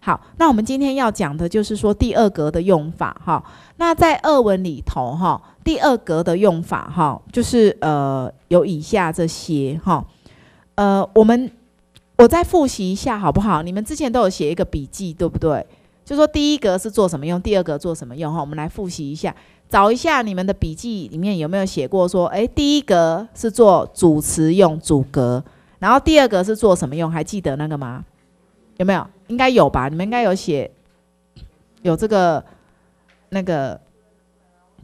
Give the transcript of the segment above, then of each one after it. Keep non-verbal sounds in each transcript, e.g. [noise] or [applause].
好，那我们今天要讲的就是说第二格的用法哈。那在二文里头哈，第二格的用法哈，就是呃有以下这些哈。呃，我们我再复习一下好不好？你们之前都有写一个笔记对不对？就说第一格是做什么用，第二格做什么用哈？我们来复习一下，找一下你们的笔记里面有没有写过说，哎，第一格是做主词用主格，然后第二格是做什么用？还记得那个吗？有没有？应该有吧？你们应该有写，有这个那个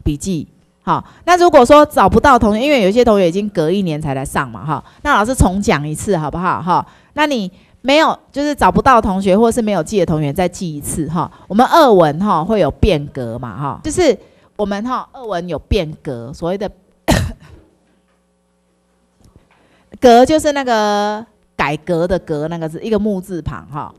笔记。好，那如果说找不到同学，因为有些同学已经隔一年才来上嘛哈，那老师重讲一次好不好哈？那你。没有，就是找不到同学，或是没有记的同学，再记一次哈。我们二文哈会有变革嘛哈？就是我们哈二文有变革，所谓的“ [coughs] 革”就是那个改革的“革”那个字，一个木字旁哈。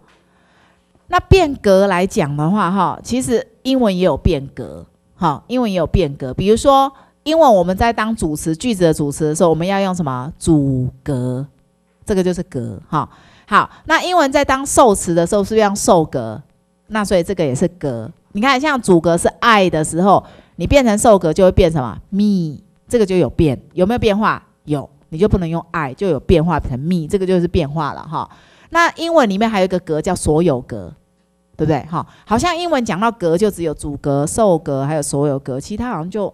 那变革来讲的话哈，其实英文也有变革哈，英文也有变革。比如说，英文我们在当主持句子的主持的时候，我们要用什么主格？这个就是“格”哈。好，那英文在当受词的时候是不是用受格，那所以这个也是格。你看，像主格是 I 的时候，你变成受格就会变什么 me，这个就有变，有没有变化？有，你就不能用 I，就有变化成 me，这个就是变化了哈。那英文里面还有一个格叫所有格，对不对？哈，好像英文讲到格就只有主格、受格，还有所有格，其他好像就。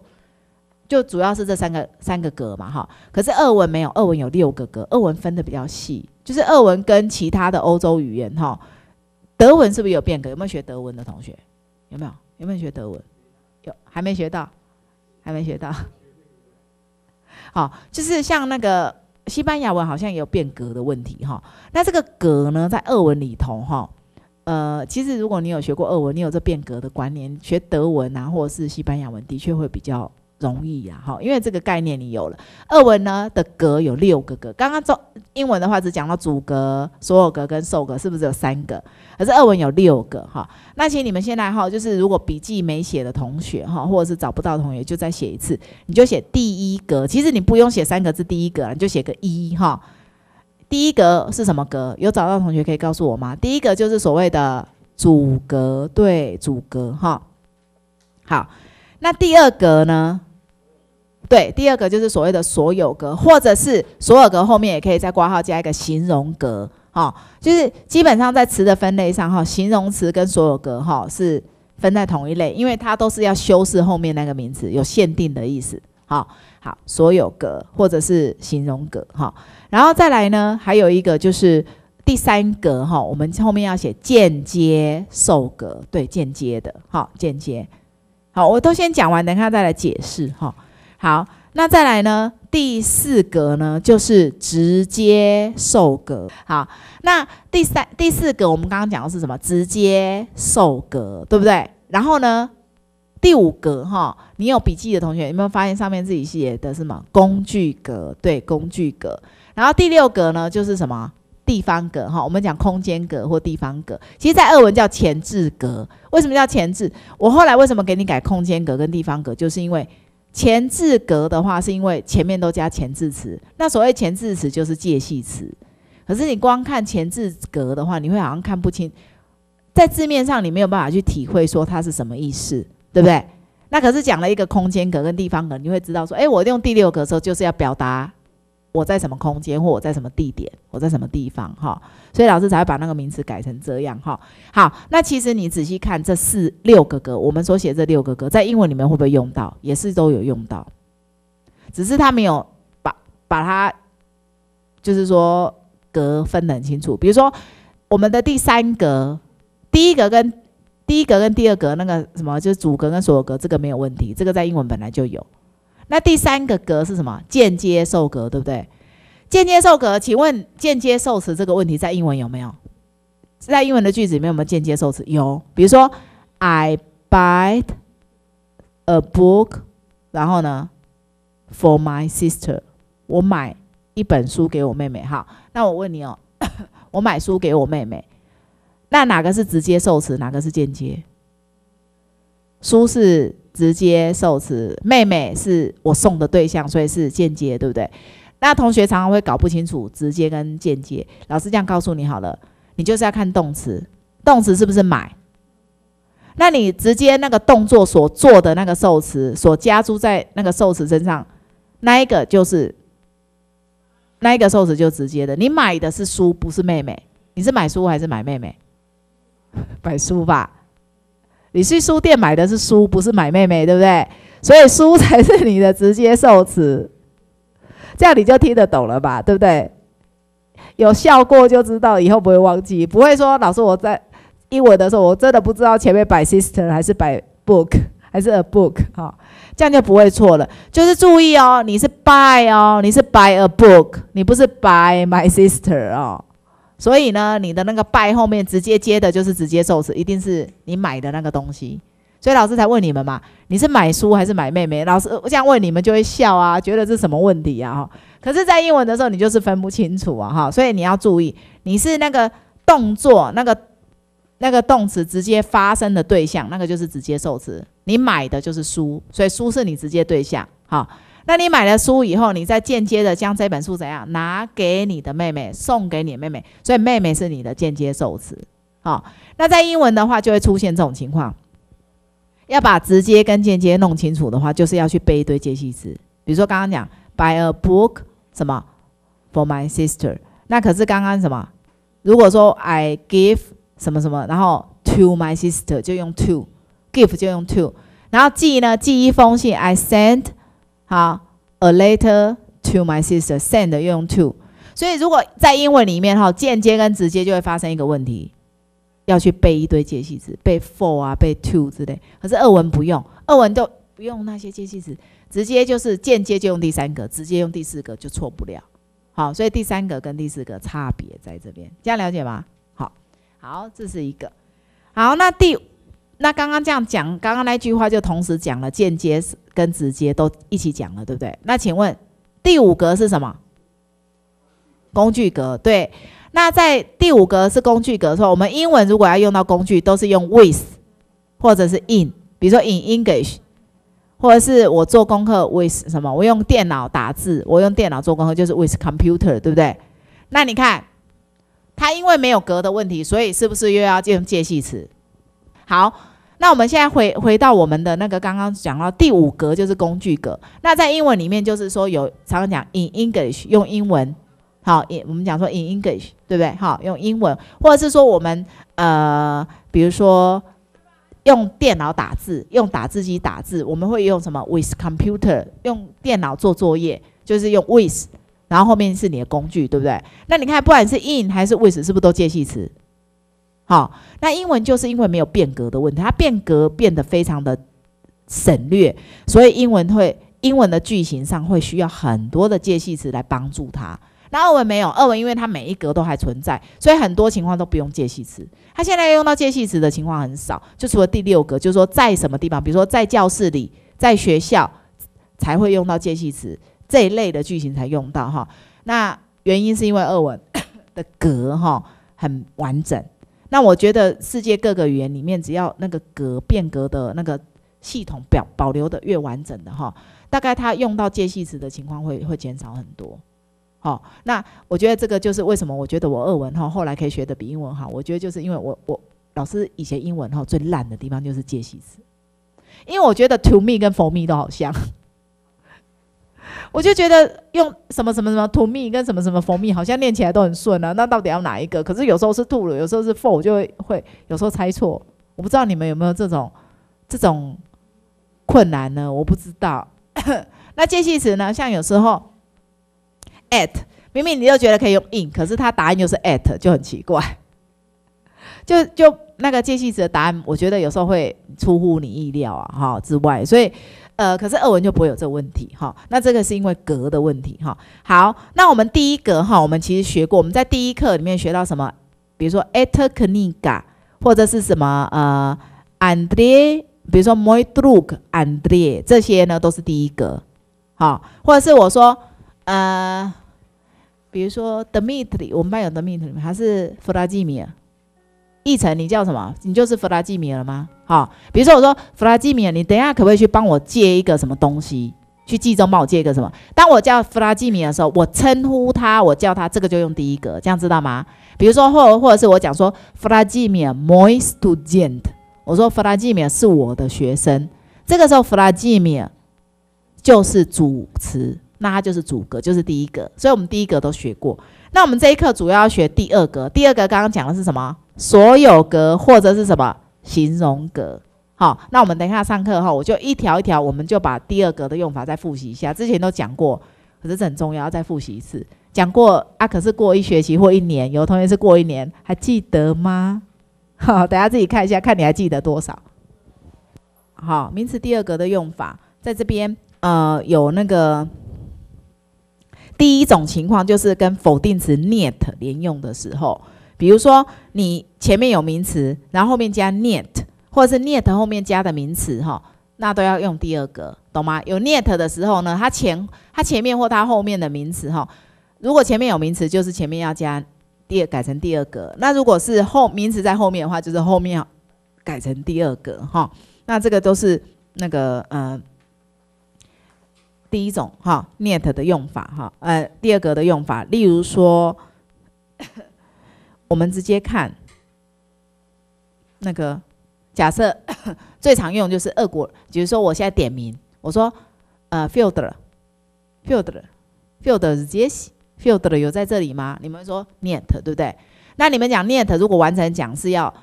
就主要是这三个三个格嘛，哈。可是俄文没有，俄文有六个格，俄文分的比较细。就是俄文跟其他的欧洲语言，哈，德文是不是有变格？有没有学德文的同学？有没有？有没有学德文？有，还没学到，还没学到。[laughs] 好，就是像那个西班牙文好像也有变格的问题，哈。那这个格呢，在俄文里头，哈，呃，其实如果你有学过俄文，你有这变格的观念，学德文啊，或者是西班牙文，的确会比较。容易呀，好，因为这个概念你有了。二文呢的格有六个格，刚刚中英文的话只讲到主格、所有格跟受格，是不是有三个？可是二文有六个哈。那请你们先来哈，就是如果笔记没写的同学哈，或者是找不到同学就再写一次，你就写第一格。其实你不用写三个字，第一格你就写个一哈。第一格是什么格？有找到同学可以告诉我吗？第一个就是所谓的主格，对，主格哈。好，那第二格呢？对，第二个就是所谓的所有格，或者是所有格后面也可以再挂号加一个形容格，哈，就是基本上在词的分类上，哈，形容词跟所有格，哈，是分在同一类，因为它都是要修饰后面那个名词，有限定的意思，好，好，所有格或者是形容格，哈，然后再来呢，还有一个就是第三格，哈，我们后面要写间接受格，对，间接的，好，间接，好，我都先讲完，等下再来解释，哈。好，那再来呢？第四格呢，就是直接受格。好，那第三、第四格，我们刚刚讲的是什么？直接受格，对不对？然后呢，第五格哈，你有笔记的同学有没有发现上面自己写的什么？工具格，对，工具格。然后第六格呢，就是什么地方格哈？我们讲空间格或地方格，其实在二文叫前置格。为什么叫前置？我后来为什么给你改空间格跟地方格？就是因为。前字格的话，是因为前面都加前置词，那所谓前置词就是介系词。可是你光看前字格的话，你会好像看不清，在字面上你没有办法去体会说它是什么意思，对不对？那可是讲了一个空间格跟地方格，你会知道说，哎，我用第六格的时候就是要表达。我在什么空间，或我在什么地点，我在什么地方，哈，所以老师才会把那个名词改成这样，哈。好，那其实你仔细看这四六个格，我们所写这六个格，在英文里面会不会用到？也是都有用到，只是他没有把把它，就是说格分得很清楚。比如说我们的第三格，第一格跟第一格跟第二格那个什么，就是主格跟所有格，这个没有问题，这个在英文本来就有。那第三个格是什么？间接受格，对不对？间接受格，请问间接受词这个问题在英文有没有？在英文的句子里面有没有间接受词？有，比如说 I buy a book，然后呢，for my sister，我买一本书给我妹妹。哈，那我问你哦，[coughs] 我买书给我妹妹，那哪个是直接受词，哪个是间接？书是。直接受词，妹妹是我送的对象，所以是间接，对不对？那同学常常会搞不清楚直接跟间接。老师这样告诉你好了，你就是要看动词，动词是不是买？那你直接那个动作所做的那个受词，所加诸在那个受词身上，那一个就是那一个受词就直接的。你买的是书，不是妹妹。你是买书还是买妹妹？[laughs] 买书吧。你去书店买的是书，不是买妹妹，对不对？所以书才是你的直接受词，这样你就听得懂了吧，对不对？有效过就知道，以后不会忘记，不会说老师我在英文的时候我真的不知道前面摆 sister 还是摆 book 还是 a book 哈，这样就不会错了。就是注意哦，你是 buy 哦，你是 buy a book，你不是 buy my sister 哦。所以呢，你的那个 b y 后面直接接的就是直接受词，一定是你买的那个东西。所以老师才问你们嘛，你是买书还是买妹妹？老师这样问你们就会笑啊，觉得是什么问题啊？哈，可是，在英文的时候你就是分不清楚啊，哈。所以你要注意，你是那个动作那个那个动词直接发生的对象，那个就是直接受词。你买的就是书，所以书是你直接对象，好。那你买了书以后，你再间接的将这本书怎样拿给你的妹妹，送给你妹妹，所以妹妹是你的间接受词。好，那在英文的话就会出现这种情况。要把直接跟间接弄清楚的话，就是要去背一堆介系词。比如说刚刚讲 buy a book 什么 for my sister，那可是刚刚什么？如果说 I give 什么什么，然后 to my sister 就用 to，give 就用 to，然后寄呢寄一封信 I send。好，a letter to my sister，send 用 to，所以如果在英文里面哈，间接跟直接就会发生一个问题，要去背一堆介系词，背 for 啊，背 to 之类，可是二文不用，二文都不用那些介系词，直接就是间接就用第三个，直接用第四个就错不了。好，所以第三个跟第四个差别在这边，这样了解吗？好好，这是一个。好，那第。那刚刚这样讲，刚刚那句话就同时讲了间接跟直接都一起讲了，对不对？那请问第五格是什么？工具格对。那在第五格是工具格，的时候，我们英文如果要用到工具，都是用 with 或者是 in，比如说 in English，或者是我做功课 with 什么，我用电脑打字，我用电脑做功课就是 with computer，对不对？那你看，它因为没有格的问题，所以是不是又要用介系词？好。那我们现在回回到我们的那个刚刚讲到第五格，就是工具格。那在英文里面就是说有常常讲 in English 用英文，好，我们讲说 in English 对不对？好，用英文，或者是说我们呃，比如说用电脑打字，用打字机打字，我们会用什么 with computer 用电脑做作业，就是用 with，然后后面是你的工具，对不对？那你看不管是 in 还是 with，是不是都介系词？好，那英文就是因为没有变格的问题，它变格变得非常的省略，所以英文会英文的句型上会需要很多的介系词来帮助它。那二文没有，二文因为它每一格都还存在，所以很多情况都不用介系词。它现在用到介系词的情况很少，就除了第六格，就是说在什么地方，比如说在教室里，在学校才会用到介系词这一类的句型才用到哈。那原因是因为二文 [coughs] 的格哈很完整。那我觉得世界各个语言里面，只要那个格变格的那个系统表保留的越完整的哈，大概它用到介系词的情况会会减少很多。好，那我觉得这个就是为什么我觉得我二文哈后来可以学的比英文好，我觉得就是因为我我老师以前英文哈最烂的地方就是介系词，因为我觉得 to me 跟 for me 都好像。我就觉得用什么什么什么 to me 跟什么什么蜂蜜好像念起来都很顺啊，那到底要哪一个？可是有时候是 to 了，有时候是 for，就会会有时候猜错。我不知道你们有没有这种这种困难呢？我不知道。[laughs] 那介系词呢？像有时候 at，明明你又觉得可以用 in，可是它答案又是 at，就很奇怪。就就那个介系词答案，我觉得有时候会出乎你意料啊，哈之外，所以。呃，可是俄文就不会有这个问题哈。那这个是因为格的问题哈。好，那我们第一格哈，我们其实学过，我们在第一课里面学到什么，比如说 At k n y a 或者是什么呃 Andrei，比如说 Moi d r u k Andrei，这些呢都是第一格，好，或者是我说呃，比如说 Dmitri，我们班有 Dmitri，还是弗拉基米尔？一程，你叫什么？你就是弗拉基米尔吗？好，比如说我说弗拉基米尔，你等一下可不可以去帮我借一个什么东西？去冀中帮我借一个什么？当我叫弗拉基米尔的时候，我称呼他，我叫他，这个就用第一个，这样知道吗？比如说或或者是我讲说弗拉基米尔，my student，我说弗拉基米尔是我的学生，这个时候弗拉基米尔就是主词，那他就是主格，就是第一个，所以我们第一个都学过。那我们这一课主要学第二格，第二格刚刚讲的是什么？所有格或者是什么形容格？好，那我们等一下上课后，我就一条一条，我们就把第二格的用法再复习一下。之前都讲过，可是这很重要，要再复习一次。讲过啊，可是过一学期或一年，有同学是过一年，还记得吗？好，等下自己看一下，看你还记得多少。好，名词第二格的用法，在这边呃有那个。第一种情况就是跟否定词 net 连用的时候，比如说你前面有名词，然后后面加 net，或者是 net 后面加的名词哈，那都要用第二个，懂吗？有 net 的时候呢，它前它前面或它后面的名词哈，如果前面有名词，就是前面要加第二改成第二个；那如果是后名词在后面的话，就是后面改成第二个哈。那这个都是那个呃。第一种哈，net 的用法哈，呃，第二个的用法，例如说，[coughs] 我们直接看那个假设 [coughs] 最常用就是俄国，比如说我现在点名，我说呃，fielder，fielder，fielder 是杰西，fielder 有在这里吗？你们说 net 对不对？那你们讲 net 如果完成讲是要，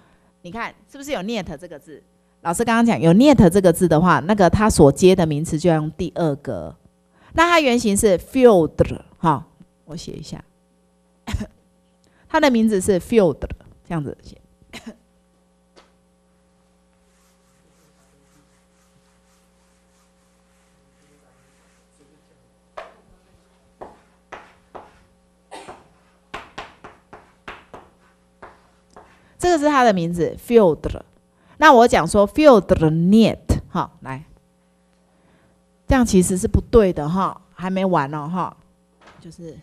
你看是不是有 net 这个字？老师刚刚讲有 net 这个字的话，那个它所接的名词就要用第二个。那它原型是 field，哈，我写一下，[laughs] 它的名字是 field，这样子写。这个是它的名字，field。那我讲说，field 的 net 哈，来，这样其实是不对的哈，还没完呢哈，就是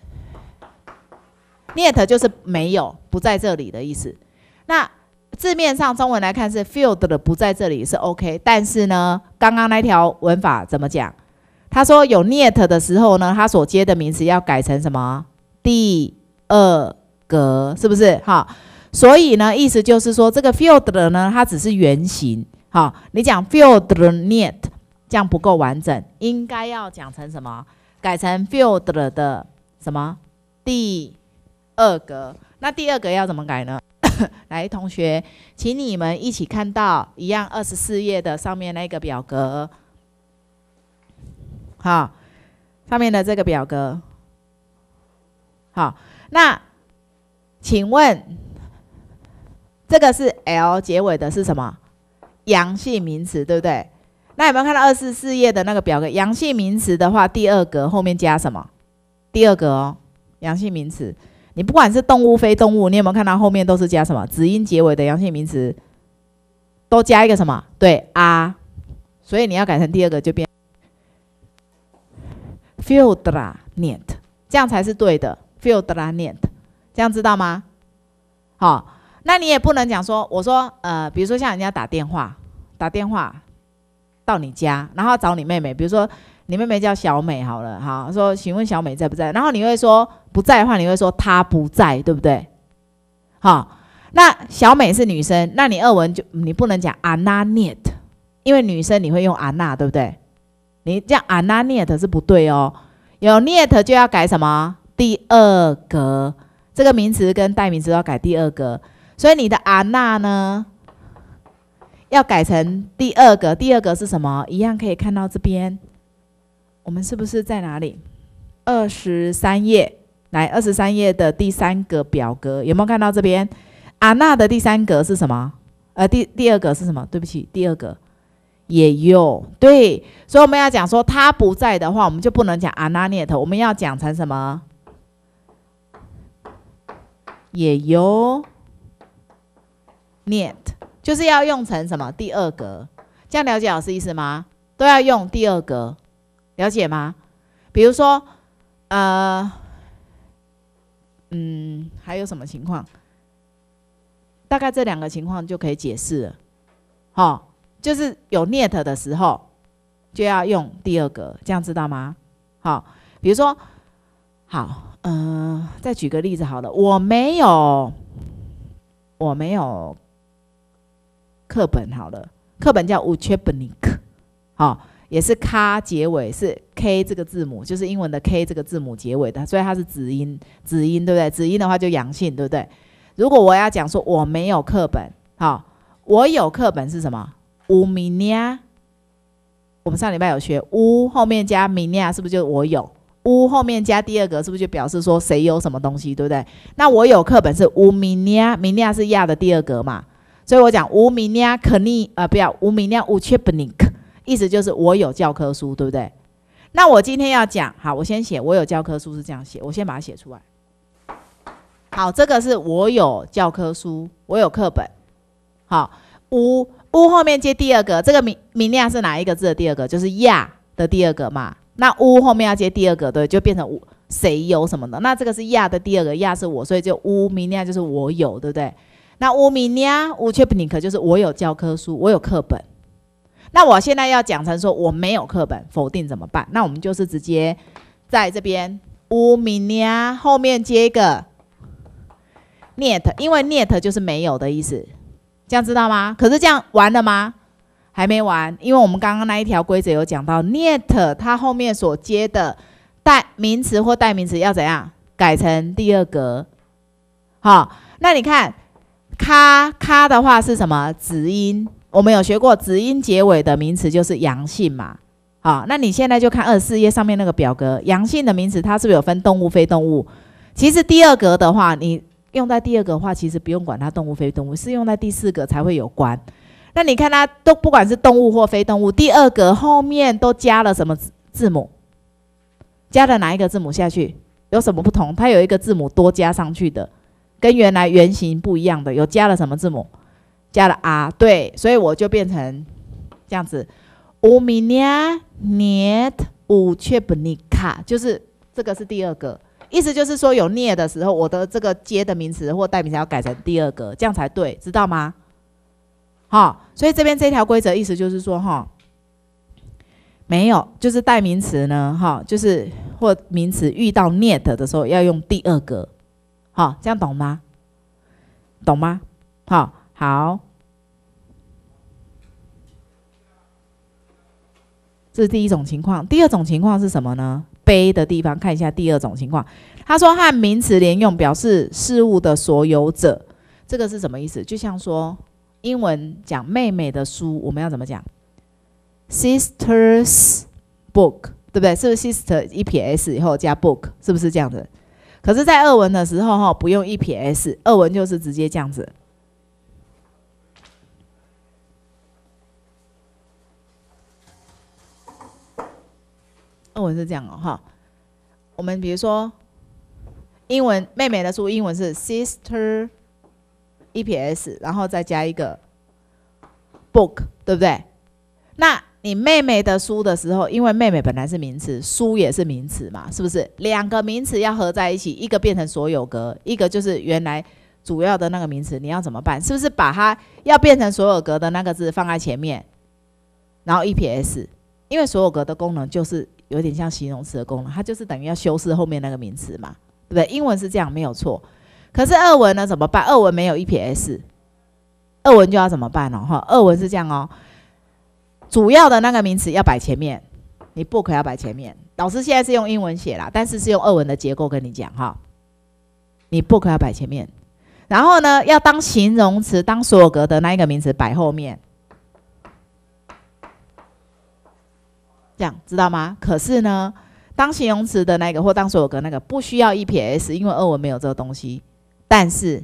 net 就是没有不在这里的意思。那字面上中文来看是 field 的不在这里是 OK，但是呢，刚刚那条文法怎么讲？他说有 net 的时候呢，他所接的名词要改成什么？第二格是不是？哈。所以呢，意思就是说，这个 field 的呢，它只是原型。好，你讲 field net 这样不够完整，应该要讲成什么？改成 field 的什么？第二格？那第二格要怎么改呢？[coughs] 来，同学，请你们一起看到一样二十四页的上面那个表格。好，上面的这个表格。好，那请问？这个是 l 结尾的是什么阳性名词，对不对？那有没有看到二十四页的那个表格？阳性名词的话，第二格后面加什么？第二格哦，阳性名词，你不管是动物非动物，你有没有看到后面都是加什么？子音结尾的阳性名词，都加一个什么？对啊，所以你要改成第二个就变 f i l d e r net，这样才是对的 f i l d e r net，这样知道吗？好。那你也不能讲说，我说，呃，比如说像人家打电话，打电话到你家，然后找你妹妹，比如说你妹妹叫小美，好了，哈，说请问小美在不在？然后你会说不在的话，你会说她不在，对不对？好，那小美是女生，那你二文就你不能讲 Anna Net，因为女生你会用 Anna，对不对？你这样 Anna Net 是不对哦，有 Net 就要改什么？第二格，这个名词跟代名词要改第二格。所以你的阿娜呢，要改成第二个。第二个是什么？一样可以看到这边，我们是不是在哪里？二十三页，来二十三页的第三个表格，有没有看到这边？阿娜的第三格是什么？呃，第第二个是什么？对不起，第二个也有。对，所以我们要讲说他不在的话，我们就不能讲阿娜涅特，我们要讲成什么？也有。net 就是要用成什么第二格，这样了解老师意思吗？都要用第二格，了解吗？比如说，呃，嗯，还有什么情况？大概这两个情况就可以解释了。好，就是有 net 的时候就要用第二格，这样知道吗？好，比如说，好，嗯，再举个例子好了，我没有，我没有。课本好了，课本叫 у ч е б n i к 好，也是卡结尾是 k 这个字母，就是英文的 k 这个字母结尾的，所以它是子音，子音对不对？子音的话就阳性，对不对？如果我要讲说我没有课本，好，我有课本是什么 m i n i a 我们上礼拜有学 u 后面加 i n i a 是不是就我有 u 后面加第二个是不是就表示说谁有什么东西，对不对？那我有课本是 i n i a m i n i a 是亚的第二格嘛？所以我讲无明亮肯定呃，不要无明亮无切不念，意思就是我有教科书，对不对？那我今天要讲，好，我先写，我有教科书是这样写，我先把它写出来。好，这个是我有教科书，我有课本。好，无无后面接第二个，这个明明亮是哪一个字的第二个？就是亚的第二个嘛？那乌后面要接第二个，对，就变成无谁有什么的？那这个是亚的第二个，亚是我，所以就乌明亮就是我有，对不对？那乌米尼亚乌切普尼克就是我有教科书，我有课本。那我现在要讲成说我没有课本，否定怎么办？那我们就是直接在这边乌米尼亚后面接一个 net，因为 net 就是没有的意思，这样知道吗？可是这样完了吗？还没完，因为我们刚刚那一条规则有讲到 net 它后面所接的代名词或代名词要怎样改成第二格。好，那你看。咔咔的话是什么子音？我们有学过子音结尾的名词就是阳性嘛？好，那你现在就看二十四页上面那个表格，阳性的名词它是不是有分动物非动物？其实第二格的话，你用在第二格的话，其实不用管它动物非动物，是用在第四格才会有关。那你看它都不管是动物或非动物，第二格后面都加了什么字母？加了哪一个字母下去？有什么不同？它有一个字母多加上去的。跟原来原型不一样的，有加了什么字母？加了 r，对，所以我就变成这样子。Uminia net Uchebnika，就是这个是第二个，意思就是说有念的时候，我的这个接的名词或代名词要改成第二个，这样才对，知道吗？好，所以这边这条规则意思就是说，哈，没有，就是代名词呢，哈，就是或名词遇到 ne 的时候要用第二个。好，这样懂吗？懂吗？好，好。这是第一种情况，第二种情况是什么呢？悲的地方，看一下第二种情况。他说和名词连用表示事物的所有者，这个是什么意思？就像说英文讲妹妹的书，我们要怎么讲？Sister's book，对不对？是不是 sister 一撇 s 以后加 book，是不是这样子？可是，在二文的时候，哈，不用一撇 s，二文就是直接这样子。二文是这样哦，哈。我们比如说，英文妹妹的书，英文是 sister，一撇 s，然后再加一个 book，对不对？那你妹妹的书的时候，因为妹妹本来是名词，书也是名词嘛，是不是？两个名词要合在一起，一个变成所有格，一个就是原来主要的那个名词，你要怎么办？是不是把它要变成所有格的那个字放在前面，然后 e p s？因为所有格的功能就是有点像形容词的功能，它就是等于要修饰后面那个名词嘛，对不对？英文是这样，没有错。可是二文呢怎么办？二文没有 e p s，二文就要怎么办呢？哈，二文是这样哦。主要的那个名词要摆前面，你 book 要摆前面。老师现在是用英文写了，但是是用日文的结构跟你讲哈。你 book 要摆前面，然后呢，要当形容词、当所有格的那一个名词摆后面。这样知道吗？可是呢，当形容词的那个或当所有格那个不需要 e p s，因为日文没有这个东西。但是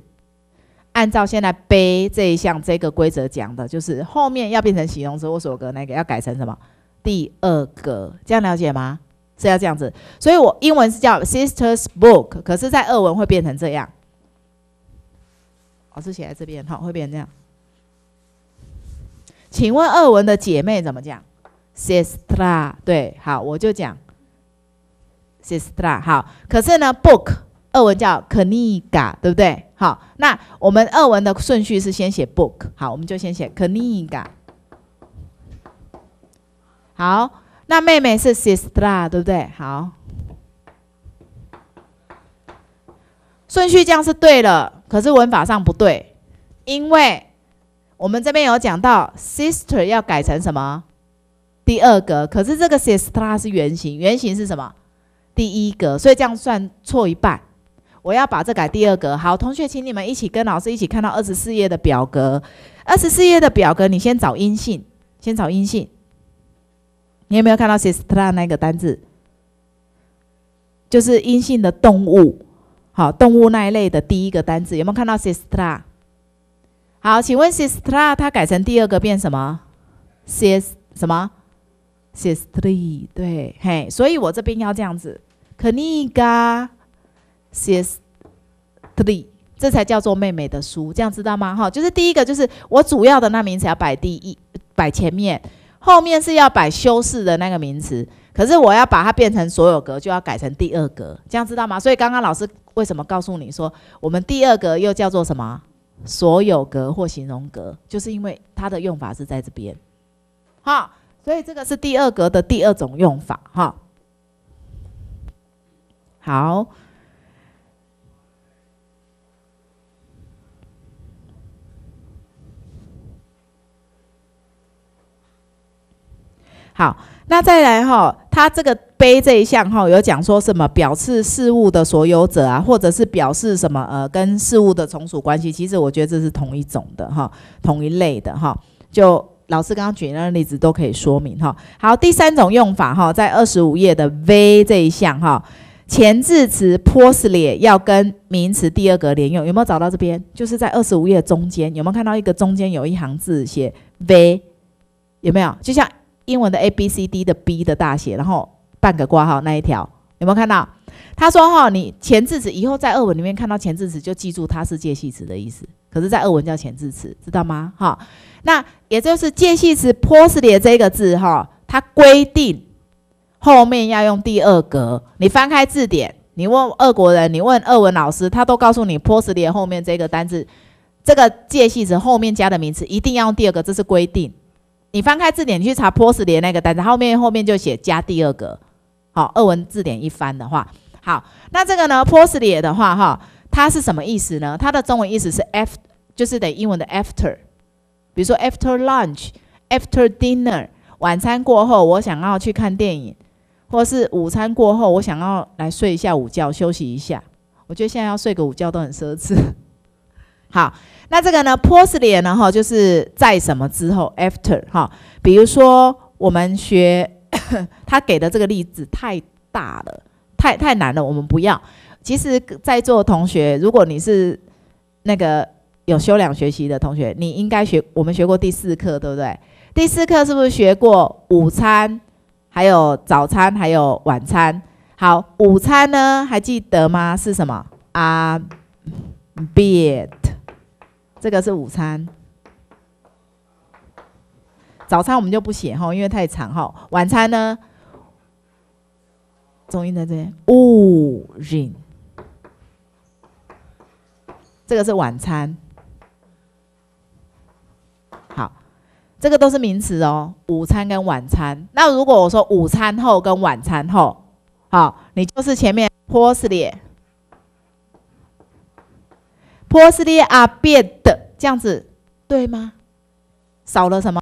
按照现在背这一项这个规则讲的，就是后面要变成形容词或所有格，那个要改成什么？第二个，这样了解吗？是要这样子，所以我英文是叫 sisters' book，可是，在二文会变成这样。老师写在这边哈，会变成这样。请问二文的姐妹怎么讲？sister，对，好，我就讲 sister，好。可是呢，book 二文叫 к n i г a 对不对？好，那我们二文的顺序是先写 book，好，我们就先写 kinga。好，那妹妹是 sister，对不对？好，顺序这样是对了，可是文法上不对，因为我们这边有讲到 sister 要改成什么？第二格，可是这个 sister 是原型，原型是什么？第一格，所以这样算错一半。我要把这改第二格。好，同学，请你们一起跟老师一起看到二十四页的表格。二十四页的表格，你先找阴性，先找阴性。你有没有看到 sister 那个单字？就是阴性的动物，好，动物那一类的第一个单字，有没有看到 sister？好，请问 sister 它改成第二个变什么？s 什么？sister？对，嘿，所以我这边要这样子可 o n g a Three，这才叫做妹妹的书，这样知道吗？哈，就是第一个，就是我主要的那名词要摆第一，摆前面，后面是要摆修饰的那个名词。可是我要把它变成所有格，就要改成第二格，这样知道吗？所以刚刚老师为什么告诉你说，我们第二格又叫做什么？所有格或形容格，就是因为它的用法是在这边。哈，所以这个是第二格的第二种用法。哈，好。好，那再来哈，它这个杯这一项哈，有讲说什么表示事物的所有者啊，或者是表示什么呃跟事物的从属关系，其实我觉得这是同一种的哈，同一类的哈。就老师刚刚举那个例子都可以说明哈。好，第三种用法哈，在二十五页的 V 这一项哈，前置词 postly 要跟名词第二格连用，有没有找到这边？就是在二十五页中间有没有看到一个中间有一行字写 V？有没有？就像。英文的 A B C D 的 B 的大写，然后半个括号那一条有没有看到？他说哈，你前置词以后在二文里面看到前置词就记住它是介系词的意思，可是，在二文叫前置词，知道吗？哈，那也就是介系词 o o с l y 这个字哈，它规定后面要用第二格。你翻开字典，你问俄国人，你问俄文老师，他都告诉你，o o с l y 后面这个单字。这个介系词后面加的名词一定要用第二个，这是规定。你翻开字典，你去查 posli 那个单词，后面后面就写加第二个。好，二文字典一翻的话，好，那这个呢，posli 的话，哈，它是什么意思呢？它的中文意思是 after，就是等英文的 after。比如说 after lunch，after dinner，晚餐过后我想要去看电影，或是午餐过后我想要来睡一下午觉休息一下。我觉得现在要睡个午觉都很奢侈。好，那这个呢 p o s l y 呢？哈，就是在什么之后？After 哈。比如说，我们学 [coughs] 他给的这个例子太大了，太太难了，我们不要。其实，在座同学，如果你是那个有休两学期的同学，你应该学。我们学过第四课，对不对？第四课是不是学过午餐、还有早餐、还有晚餐？好，午餐呢，还记得吗？是什么 a b e a t 这个是午餐，早餐我们就不写哈，因为太长哈。晚餐呢，中英在这边 a l 这个是晚餐，好，这个都是名词哦，午餐跟晚餐。那如果我说午餐后跟晚餐后，好，你就是前面 post 里。p o s l 阿变的这样子对吗？少了什么？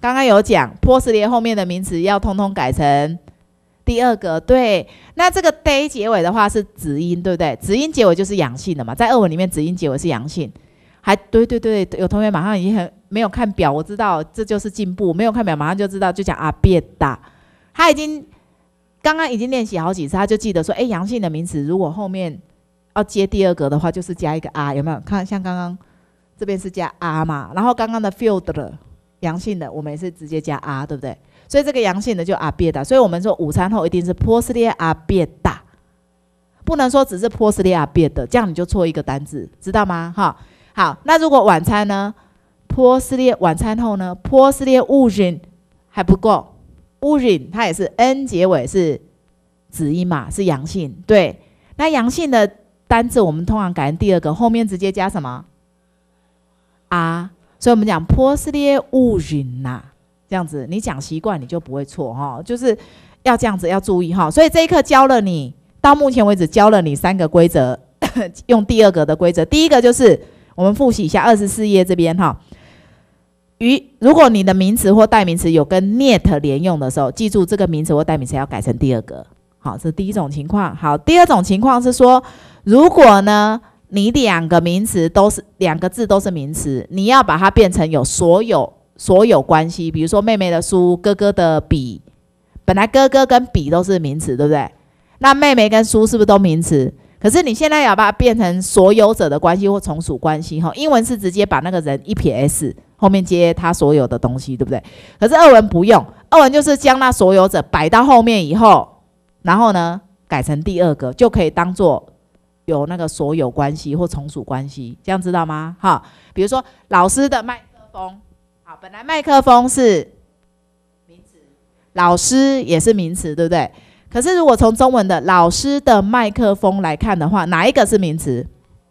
刚刚有讲 p o s l 后面的名词要通通改成第二个对。那这个 day 结尾的话是子音对不对？子音结尾就是阳性的嘛，在二文里面子音结尾是阳性还对对对，有同学马上已经很没有看表，我知道这就是进步，没有看表马上就知道就讲阿变的，他已经刚刚已经练习好几次，他就记得说，哎，阳性的名词如果后面。要接第二个的话，就是加一个 r，有没有？看像刚刚这边是加 r 嘛，然后刚刚的 field 的阳性的，我们也是直接加 r，对不对？所以这个阳性的就 r 变大，所以我们说午餐后一定是 p o s t l v e r 变大，不能说只是 p o s t l v e r 变的，这样你就错一个单字，知道吗？哈，好，那如果晚餐呢 p o s t l v e 晚餐后呢？post-lia u r i n 还不够 u r i n 它也是 n 结尾是子音嘛，是阳性，对，那阳性的。单字我们通常改成第二个，后面直接加什么啊？所以，我们讲 p o s t e r i o n a 这样子，你讲习惯你就不会错哈，就是要这样子要注意哈。所以这一课教了你，到目前为止教了你三个规则，[coughs] 用第二个的规则。第一个就是我们复习一下二十四页这边哈，与如果你的名词或代名词有跟 net 连用的时候，记住这个名词或代名词要改成第二个。好，这是第一种情况。好，第二种情况是说。如果呢，你两个名词都是两个字都是名词，你要把它变成有所有所有关系，比如说妹妹的书，哥哥的笔，本来哥哥跟笔都是名词，对不对？那妹妹跟书是不是都名词？可是你现在要把它变成所有者的关系或从属关系，哈，英文是直接把那个人一撇 s 后面接他所有的东西，对不对？可是二文不用，二文就是将那所有者摆到后面以后，然后呢改成第二个就可以当做。有那个所有关系或从属关系，这样知道吗？哈，比如说老师的麦克风，好，本来麦克风是名词，老师也是名词，对不对？可是如果从中文的老师的麦克风来看的话，哪一个是名词？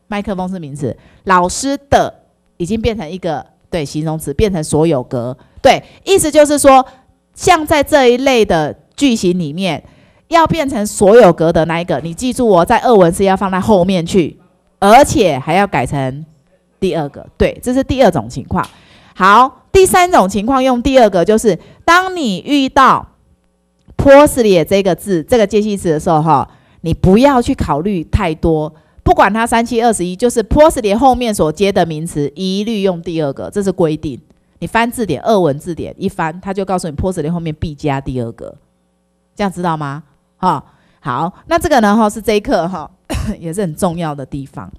麦克风是名词，老师的已经变成一个对形容词，变成所有格，对，意思就是说，像在这一类的句型里面。要变成所有格的那一个，你记住哦，在二文是要放在后面去，而且还要改成第二个。对，这是第二种情况。好，第三种情况用第二个，就是当你遇到 posli 这个字，这个介系词的时候，哈，你不要去考虑太多，不管它三七二十一，就是 posli 后面所接的名词一律用第二个，这是规定。你翻字典，二文字典一翻，他就告诉你 posli 后面必加第二个，这样知道吗？哈好，那这个呢？哈是这一课哈，也是很重要的地方。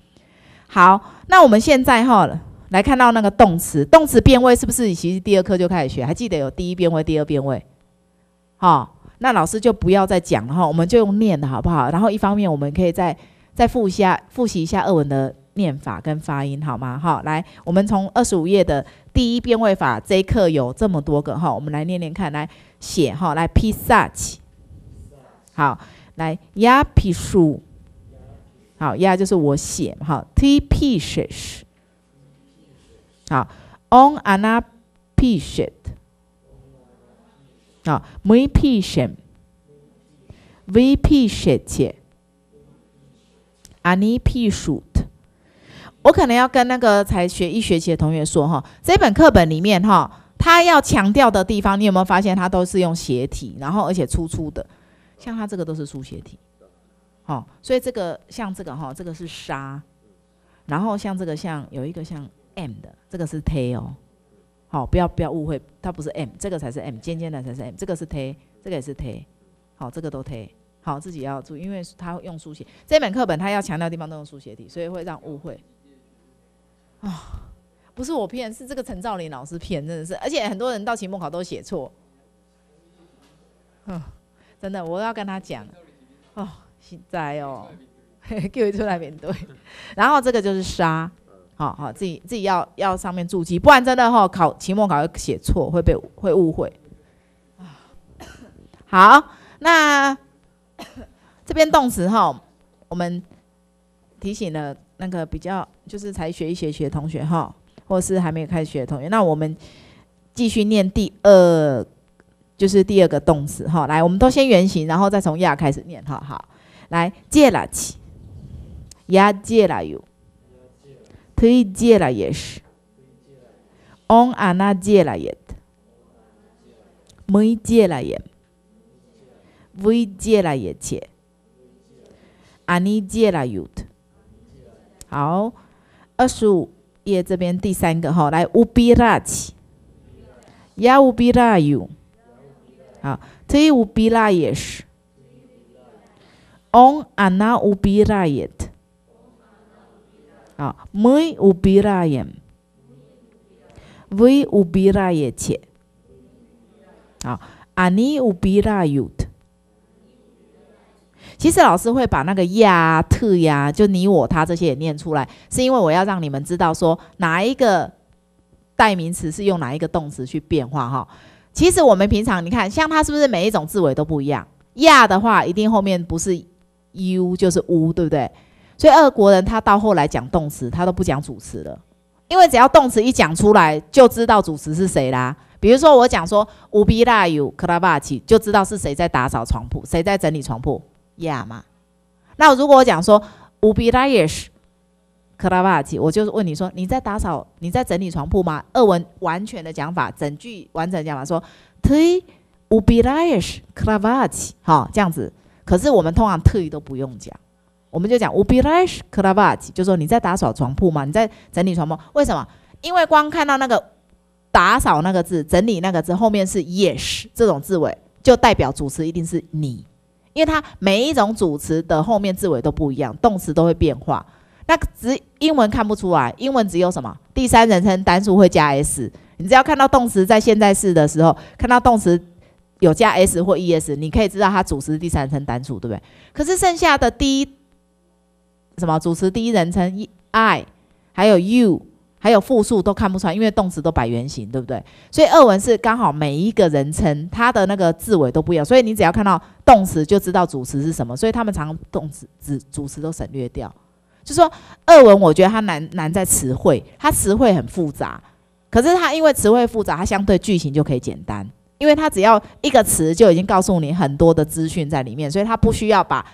好，那我们现在哈来看到那个动词，动词变位是不是其实第二课就开始学？还记得有第一变位、第二变位？好，那老师就不要再讲了哈，我们就用念的好不好？然后一方面我们可以再再复习一下、复习一下二文的念法跟发音好吗？哈，来，我们从二十五页的第一变位法，这一课有这么多个哈，我们来念念看，来写哈，来 pizza。好，来，压皮书，好压就是我写，哈，T P 写是，好，On Ana P i s h e t 好，每 P 写，V P e t a n i P s h u t 我可能要跟那个才学一学期的同学说，哈，这本课本里面，哈，他要强调的地方，你有没有发现他都是用斜体，然后而且粗粗的。像他这个都是书写体，好，所以这个像这个哈，这个是沙，然后像这个像有一个像 M 的，这个是 T 哦，好，不要不要误会，它不是 M，这个才是 M，尖尖的才是 M，这个是 T，这个也是 T，好，这个都 T，好，自己要注意，因为他用书写，这本课本他要强调的地方都用书写体，所以会让误会。啊，不是我骗，是这个陈兆林老师骗，真的是，而且很多人到期末考都写错，嗯。真的，我要跟他讲哦。现在哦，给 [laughs] 我出来面对。然后这个就是杀，好好自己自己要要上面注记，不然真的哈考期末考会写错，会被会误会。好，那这边动词哈，我们提醒了那个比较就是才学一学期的同学哈，或是还没有开学的同学，那我们继续念第二。就是第二个动词哈来我们都先原形然后再从 y a 开始念哈好来借了去呀借了哟特借了也是 on a n a 借了也没借了也 w 借了也去啊你借了 you 好二十五页这边第三个哈来 whoopi a t c h 呀 w h o i r a c h 哟好，他有比拉也 h o n Anna 有比拉耶特，好，没有比拉耶，没有比拉耶切，好，Ani 有比拉尤 t 其实老师会把那个呀、特呀，就你我他这些也念出来，是因为我要让你们知道说哪一个代名词是用哪一个动词去变化哈。其实我们平常你看，像它是不是每一种字尾都不一样？亚的话，一定后面不是 u 就是 u，对不对？所以俄国人他到后来讲动词，他都不讲主词了，因为只要动词一讲出来，就知道主词是谁啦。比如说我讲说 ublyu k r a a c i 就知道是谁在打扫床铺，谁在整理床铺，亚嘛。那如果我讲说 ublyish。克拉瓦奇，我就是问你说，你在打扫，你在整理床铺吗？二文完全的讲法，整句完整讲法说，te ubilash k l a v a t c 好，这样子。可是我们通常 te 都不用讲，我们就讲 ubilash k l a v a t c 就说你在打扫床铺吗？你在整理床铺？为什么？因为光看到那个打扫那个字，整理那个字后面是 yes 这种字尾，就代表主词一定是你，因为它每一种主词的后面字尾都不一样，动词都会变化。那只英文看不出来，英文只有什么第三人称单数会加 s，你只要看到动词在现在式的时候，看到动词有加 s 或 e s，你可以知道它主词第三人称单数，对不对？可是剩下的第一什么主词第一人称 i，还有 you，还有复数都看不出来，因为动词都摆原形，对不对？所以二文是刚好每一个人称它的那个字尾都不一样，所以你只要看到动词就知道主词是什么，所以他们常动词只主词都省略掉。就说二文，我觉得它难难在词汇，它词汇很复杂，可是它因为词汇复杂，它相对句型就可以简单，因为它只要一个词就已经告诉你很多的资讯在里面，所以它不需要把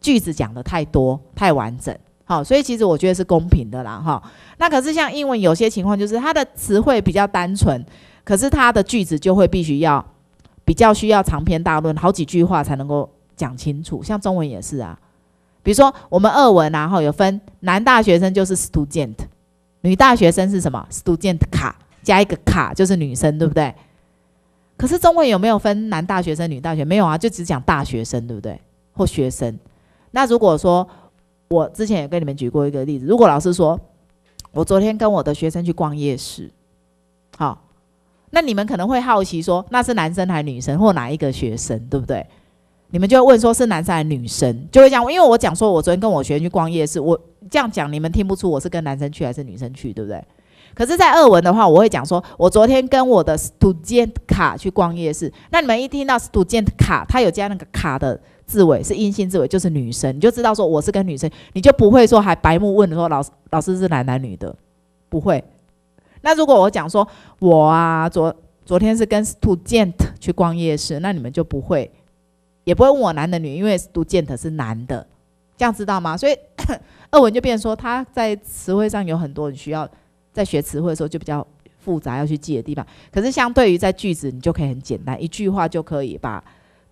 句子讲的太多太完整。好，所以其实我觉得是公平的啦，哈。那可是像英文有些情况就是它的词汇比较单纯，可是它的句子就会必须要比较需要长篇大论，好几句话才能够讲清楚。像中文也是啊。比如说，我们二文然后有分男大学生就是 student，女大学生是什么 student 卡加一个卡就是女生，对不对？可是中文有没有分男大学生、女大学？没有啊，就只讲大学生，对不对？或学生。那如果说我之前也跟你们举过一个例子，如果老师说，我昨天跟我的学生去逛夜市，好，那你们可能会好奇说，那是男生还是女生，或哪一个学生，对不对？你们就会问说，是男生还是女生？就会讲，因为我讲说，我昨天跟我学生去逛夜市，我这样讲，你们听不出我是跟男生去还是女生去，对不对？可是，在二文的话，我会讲说，我昨天跟我的 student 卡去逛夜市。那你们一听到 student 卡，它有加那个卡的字尾，是阴性字尾，就是女生，你就知道说我是跟女生，你就不会说还白目问说老师老师是男男女的，不会。那如果我讲说我啊，昨昨天是跟 student 去逛夜市，那你们就不会。也不会问我男的女，因为读 gent 是男的，这样知道吗？所以，[coughs] 二文就变说他在词汇上有很多你需要在学词汇的时候就比较复杂要去记的地方，可是相对于在句子，你就可以很简单，一句话就可以把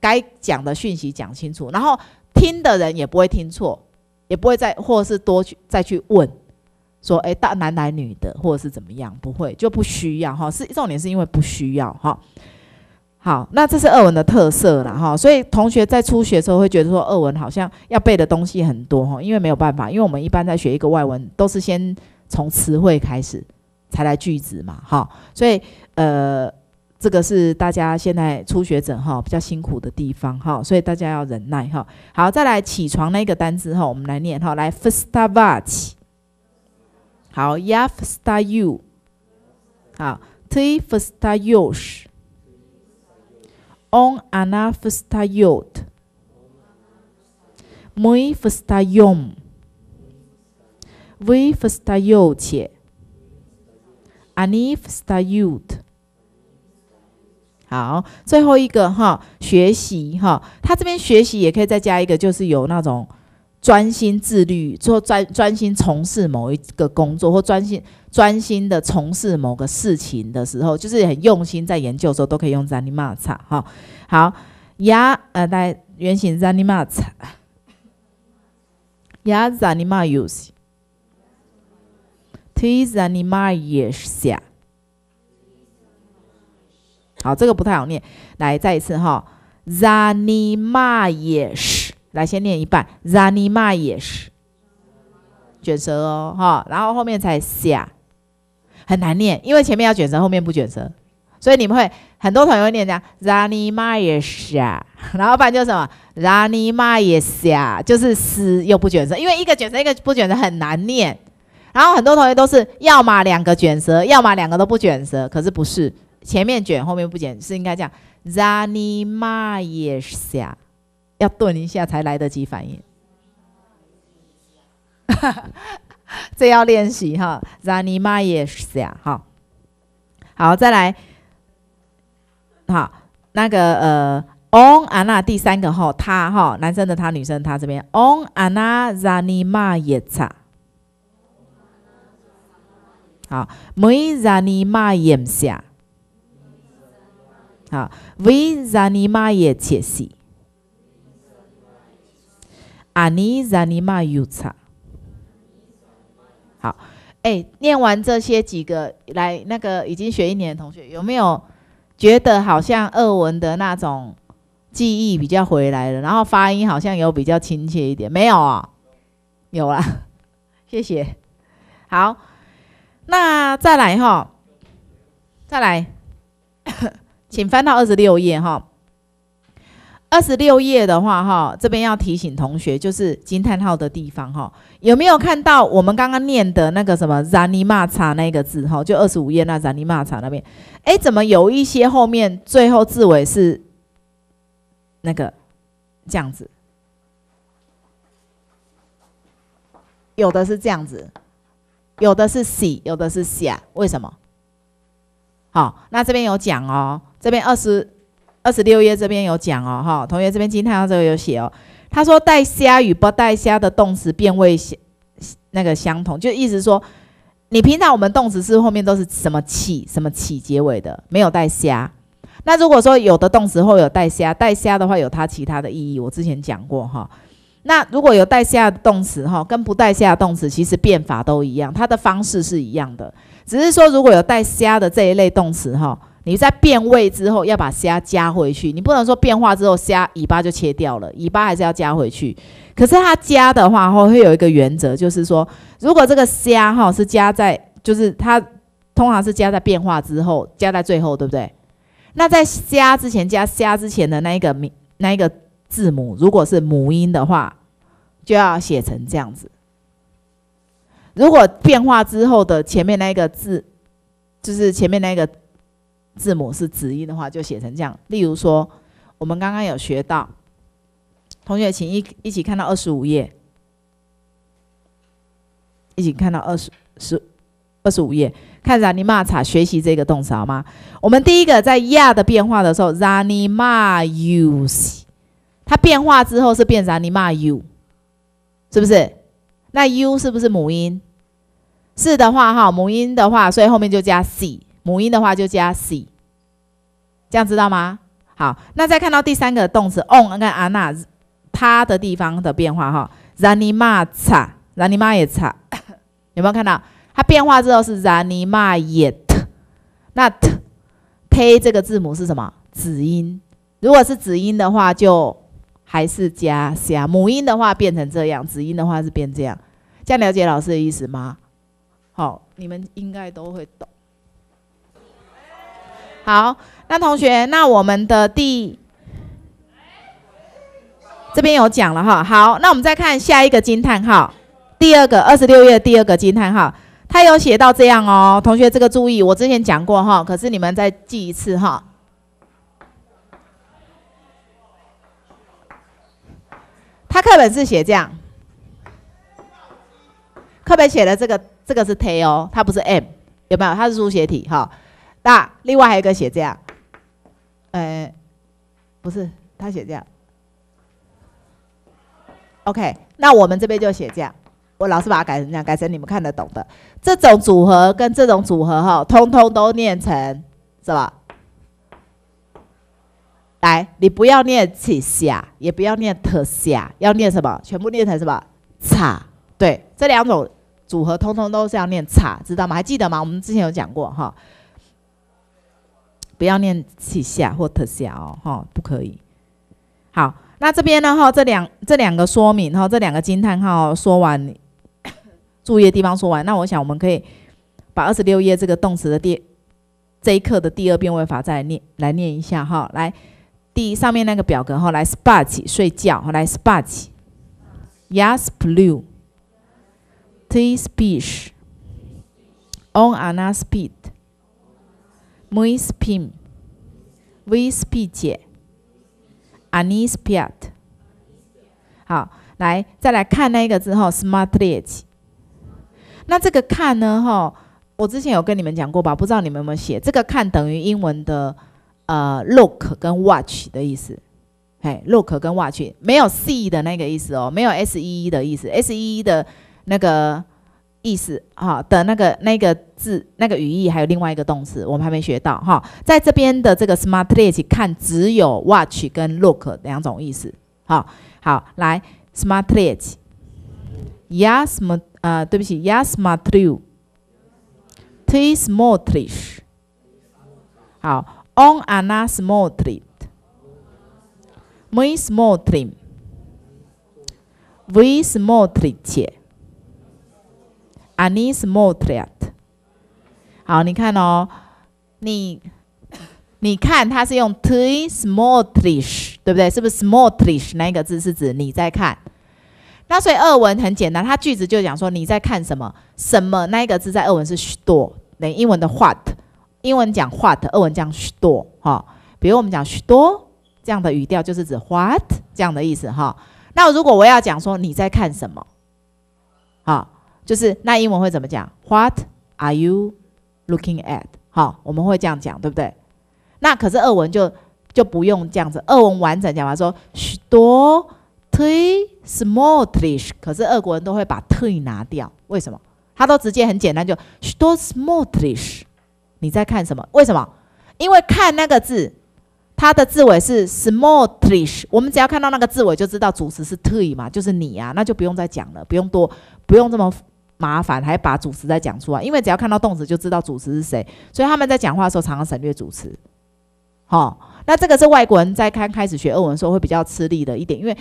该讲的讯息讲清楚，然后听的人也不会听错，也不会再或是多去再去问说，哎，大男、男女的或者是怎么样，不会就不需要哈，是重点是因为不需要哈。好，那这是二文的特色啦，哈，所以同学在初学的时候会觉得说二文好像要背的东西很多，哈，因为没有办法，因为我们一般在学一个外文都是先从词汇开始，才来句子嘛，哈，所以呃，这个是大家现在初学者哈比较辛苦的地方哈，所以大家要忍耐哈。好，再来起床那个单词哈，我们来念哈，来 first a a v c h 好，ya f e s t u 好，te first u h On ana v s t a u t my v s t a y u m v f v s t a y u t ani vstajut. 好，最后一个哈，学习哈，他这边学习也可以再加一个，就是有那种。专心自律，做专专心从事某一个工作，或专心专心的从事某个事情的时候，就是很用心在研究的时候，都可以用 zanimata 哈。好，牙呃，大家原型 zanimata，牙 zanimatus，t e z a n i m a y e s i 好，这个不太好念，来再一次哈 z a n i m a y e s 来，先念一半，zani ma is，卷舌哦，哈，然后后面才 xia，很难念，因为前面要卷舌，后面不卷舌，所以你们会很多同学会念这样，zani ma is x 然后不然就什么，zani ma is x 就是死又不卷舌，因为一个卷舌，一个不卷舌，很难念。然后很多同学都是，要么两个卷舌，要么两个都不卷舌，可是不是，前面卷，后面不卷，是应该这样，zani ma is x 要顿一下才来得及反应，[laughs] 这要练习哈。扎尼玛也是呀，好，好再来，好那个呃，on Anna 第三个哈，他哈男生的他，女生的他这边 on 安娜扎尼玛也差，好，没扎尼玛也下，好，没扎尼玛也缺席。阿尼扎尼玛尤差，好，哎，念完这些几个，来那个已经学一年的同学，有没有觉得好像二文的那种记忆比较回来了？然后发音好像有比较亲切一点？没有啊？有啦，[laughs] 谢谢。好，那再来哈，再来，[coughs] 请翻到二十六页哈。二十六页的话，哈，这边要提醒同学，就是惊叹号的地方，哈，有没有看到我们刚刚念的那个什么染 a n i 玛查”那个字，哈，就二十五页那染 a n i 玛查”那边，哎，怎么有一些后面最后字尾是那个这样子？有的是这样子，有的是“ C，有的是“下”，为什么？好，那这边有讲哦，这边二十。二十六页这边有讲哦，哈，同学这边金太这个有写哦，他说带虾与不带虾的动词变位相那个相同，就意思说，你平常我们动词是后面都是什么起什么起结尾的，没有带虾。那如果说有的动词会有带虾，带虾的话有它其他的意义，我之前讲过哈。那如果有带虾的动词哈，跟不带虾的动词其实变法都一样，它的方式是一样的，只是说如果有带虾的这一类动词哈。你在变位之后要把虾加回去，你不能说变化之后虾尾巴就切掉了，尾巴还是要加回去。可是它加的话，会有一个原则，就是说，如果这个虾，哈，是加在，就是它通常是加在变化之后，加在最后，对不对？那在虾之前，加虾之前的那一个名那一个字母，如果是母音的话，就要写成这样子。如果变化之后的前面那个字，就是前面那个。字母是子音的话，就写成这样。例如说，我们刚刚有学到，同学请一一起看到二十五页，一起看到二十十二十五页，看啥你玛查学习这个动词好吗？我们第一个在亚的变化的时候，啥尼玛 u，它变化之后是变啥你玛 u，是不是？那 u 是不是母音？是的话哈，母音的话，所以后面就加 c。母音的话就加 c，这样知道吗？好，那再看到第三个动词 on 看啊那它的地方的变化哈，a n 然尼玛差，然尼玛也差，[coughs] 有没有看到？它变化之后是 a n any 尼 y 也 t，那 t t 这个字母是什么？子音。如果是子音的话，就还是加 c。母音的话变成这样，子音的话是变这样，这样了解老师的意思吗？好，你们应该都会懂。好，那同学，那我们的第这边有讲了哈。好，那我们再看下一个惊叹号，第二个二十六页第二个惊叹号，他有写到这样哦。同学，这个注意，我之前讲过哈，可是你们再记一次哈。他课本是写这样，课本写的这个这个是 T l 它不是 M，有没有？它是书写体哈。那另外还有一个写这样，呃，不是他写这样，OK，那我们这边就写这样。我老是把它改成这样，改成你们看得懂的。这种组合跟这种组合哈，通通都念成是吧？来，你不要念起下，也不要念特下，要念什么？全部念成什么？叉。对，这两种组合通通都是要念叉，知道吗？还记得吗？我们之前有讲过哈。不要念起下或特下哦，哈，不可以。好，那这边呢？哈，这两这两个说明哈，这两个惊叹号说完，[coughs] 注意的地方说完，那我想我们可以把二十六页这个动词的第这一课的第二变位法再来念来念一下哈。来，第上面那个表格哈，来 s p a t 睡觉，来 s p a t y e s u e t e a speech on a speed。moispiem, wispije, anispiat。好，来再来看那一个字哈 s m a r t l h 那这个看呢哈，我之前有跟你们讲过吧？不知道你们有没有写？这个看等于英文的呃 look 跟 watch 的意思，哎，look 跟 watch 没有 see 的那个意思哦，没有 see 的意思，see 的那个。意思哈的那个那个字那个语义，还有另外一个动词，我们还没学到哈。在这边的这个 smartly 一看，只有 watch 跟 look 两种意思。好好来，smartly yes 么？呃，对不起，yes smartly，three smartly，好，on a n s m a r t l y m e smartly，we smartly 且。a n y small, Triat？好，你看哦，你，你看，它是用 t o e smallish，对不对？是不是 smallish 那个字是指你在看？那所以二文很简单，它句子就讲说你在看什么什么那个字，在二文是许多，那英文的 what，英文讲 what，二文讲许多哈。比如我们讲许多这样的语调，就是指 what 这样的意思哈。那如果我要讲说你在看什么，好。就是那英文会怎么讲？What are you looking at？好，我们会这样讲，对不对？那可是二文就就不用这样子。二文完整讲完，说，许多 e smallish，可是俄国人都会把 t r e e 拿掉。为什么？他都直接很简单，就许多 smallish t r。你在看什么？为什么？因为看那个字，它的字尾是 smallish t r。我们只要看到那个字尾，就知道主词是 t r e e 嘛，就是你啊，那就不用再讲了，不用多，不用这么。麻烦还把主持再讲出来，因为只要看到动词就知道主持是谁，所以他们在讲话的时候常常省略主持。好，那这个是外国人在刚开始学俄文的时候会比较吃力的一点，因为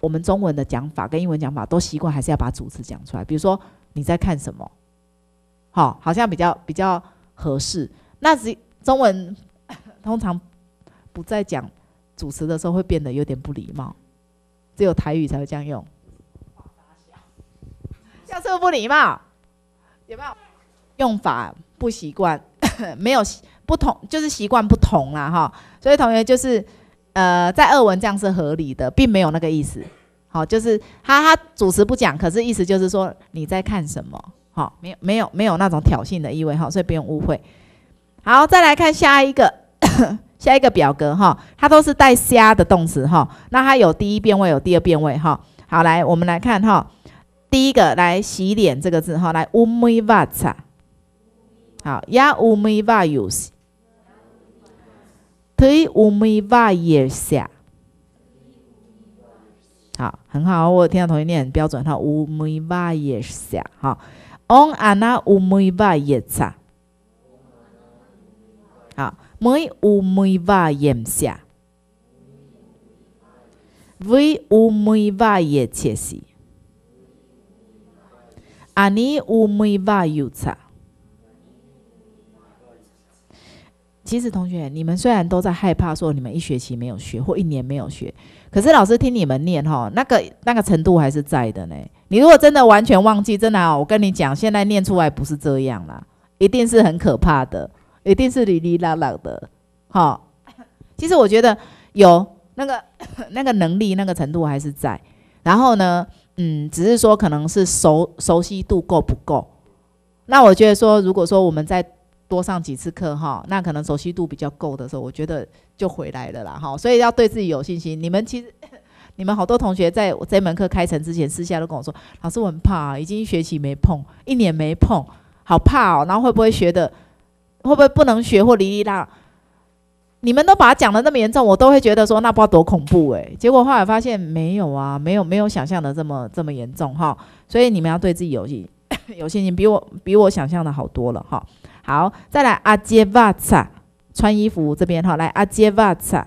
我们中文的讲法跟英文讲法都习惯还是要把主持讲出来。比如说你在看什么，好，好像比较比较合适。那只中文通常不再讲主持的时候会变得有点不礼貌，只有台语才会这样用。样是不礼貌，有没有用法不习惯？[coughs] 没有不同，就是习惯不同啦，哈。所以同学就是，呃，在二文这样是合理的，并没有那个意思。好，就是他他主持不讲，可是意思就是说你在看什么？好，没有没有没有那种挑衅的意味，哈，所以不用误会。好，再来看下一个 [coughs] 下一个表格，哈，它都是带虾的动词，哈。那它有第一变位，有第二变位，哈。好，来我们来看，哈。第一个来洗脸这个字哈，来乌梅瓦擦，好呀乌梅 u 有洗，推乌梅瓦也下，好很好，我听到同学念标准哈乌梅瓦也下哈，昂啊那乌梅瓦也擦，好梅乌梅瓦也下，推乌梅瓦也清洗。阿尼乌梅 u 尤 a 其实同学，你们虽然都在害怕说你们一学期没有学或一年没有学，可是老师听你们念哈，那个那个程度还是在的呢。你如果真的完全忘记，真的，我跟你讲，现在念出来不是这样啦，一定是很可怕的，一定是哩哩啦啦的。好，其实我觉得有那个 [coughs] 那个能力，那个程度还是在。然后呢？嗯，只是说可能是熟熟悉度够不够。那我觉得说，如果说我们再多上几次课哈，那可能熟悉度比较够的时候，我觉得就回来了啦哈。所以要对自己有信心。你们其实，[coughs] 你们好多同学在我这门课开成之前，私下都跟我说，老师我很怕，已经一学期没碰，一年没碰，好怕哦。然后会不会学的，会不会不能学或离异啦？你们都把它讲的那么严重，我都会觉得说那不知道多恐怖诶，结果后来发现没有啊，没有没有想象的这么这么严重哈。所以你们要对自己有信 [coughs] 有信心，比我比我想象的好多了哈。好，再来阿杰瓦擦穿衣服这边哈，来阿杰瓦擦，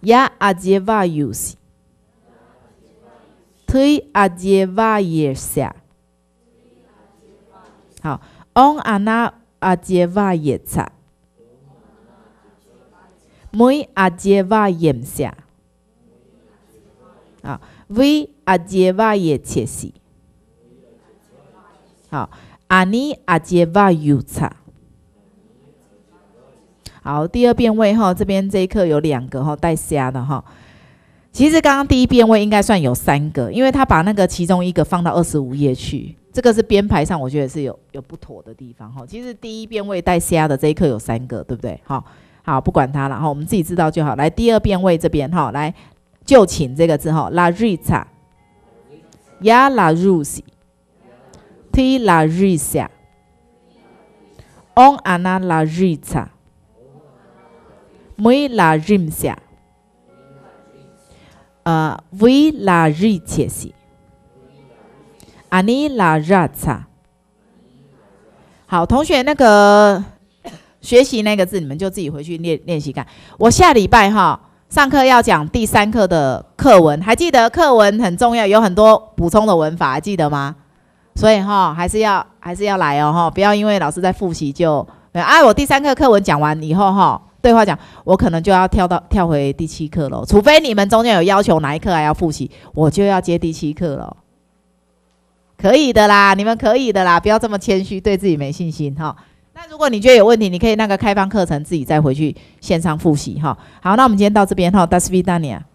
呀阿杰瓦有西，推阿杰瓦耶下，好，o n 阿那阿杰瓦耶擦。每阿杰瓦言下，好，为阿杰瓦也切是，好，阿尼阿杰瓦有差，好，第二变位哈，这边这一课有两个哈带虾的哈，其实刚刚第一变位应该算有三个，因为他把那个其中一个放到二十五页去，这个是编排上我觉得是有有不妥的地方哈，其实第一变位带虾的这一课有三个，对不对？好。好不管它了哈我们自己知道就好来第二变位这边哈来就请这个字哈 larissa ya l a r u s i ti larissa o n ana larissa mi larissa villa riches anila rata 好同学那个学习那个字，你们就自己回去练练习看。我下礼拜哈上课要讲第三课的课文，还记得课文很重要，有很多补充的文法，还记得吗？所以哈还是要还是要来哦哈，不要因为老师在复习就哎，我第三课课文讲完以后哈，对话讲，我可能就要跳到跳回第七课了，除非你们中间有要求哪一课还要复习，我就要接第七课了。可以的啦，你们可以的啦，不要这么谦虚，对自己没信心哈。那如果你觉得有问题，你可以那个开放课程自己再回去线上复习哈。好，那我们今天到这边哈，大 S V d a n i